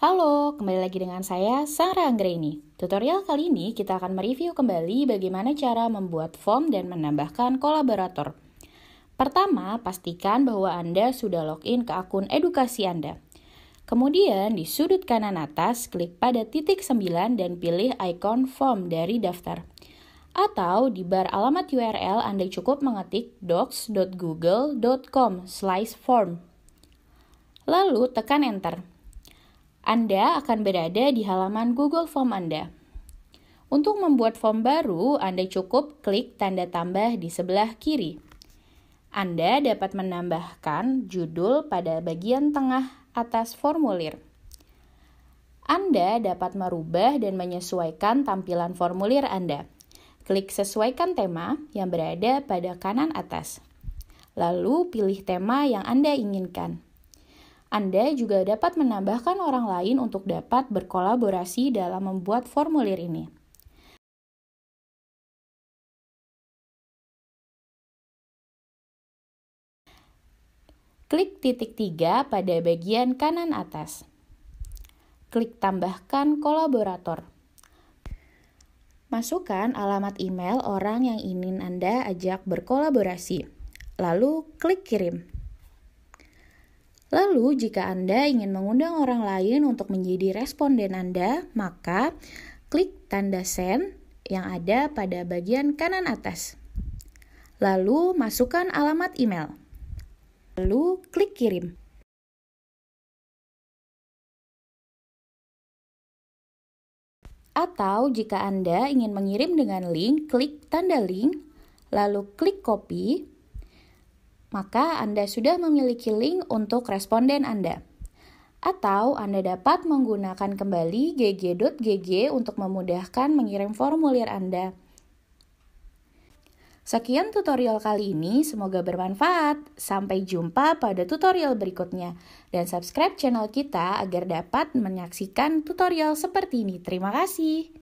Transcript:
Halo, kembali lagi dengan saya Sarah Anggreni. Tutorial kali ini kita akan mereview kembali bagaimana cara membuat form dan menambahkan kolaborator. Pertama, pastikan bahwa Anda sudah login ke akun edukasi Anda. Kemudian di sudut kanan atas klik pada titik 9 dan pilih ikon form dari daftar. Atau di bar alamat URL Anda cukup mengetik docs.google.com/form. Lalu tekan enter. Anda akan berada di halaman Google Form Anda. Untuk membuat form baru, Anda cukup klik tanda tambah di sebelah kiri. Anda dapat menambahkan judul pada bagian tengah atas formulir. Anda dapat merubah dan menyesuaikan tampilan formulir Anda. Klik sesuaikan tema yang berada pada kanan atas. Lalu pilih tema yang Anda inginkan. Anda juga dapat menambahkan orang lain untuk dapat berkolaborasi dalam membuat formulir ini. Klik titik tiga pada bagian kanan atas. Klik tambahkan kolaborator. Masukkan alamat email orang yang ingin Anda ajak berkolaborasi. Lalu klik kirim. Lalu, jika Anda ingin mengundang orang lain untuk menjadi responden Anda, maka klik tanda send yang ada pada bagian kanan atas. Lalu, masukkan alamat email. Lalu, klik kirim. Atau jika Anda ingin mengirim dengan link, klik tanda link, lalu klik copy, maka Anda sudah memiliki link untuk responden Anda. Atau Anda dapat menggunakan kembali gg.gg untuk memudahkan mengirim formulir Anda. Sekian tutorial kali ini, semoga bermanfaat. Sampai jumpa pada tutorial berikutnya. Dan subscribe channel kita agar dapat menyaksikan tutorial seperti ini. Terima kasih.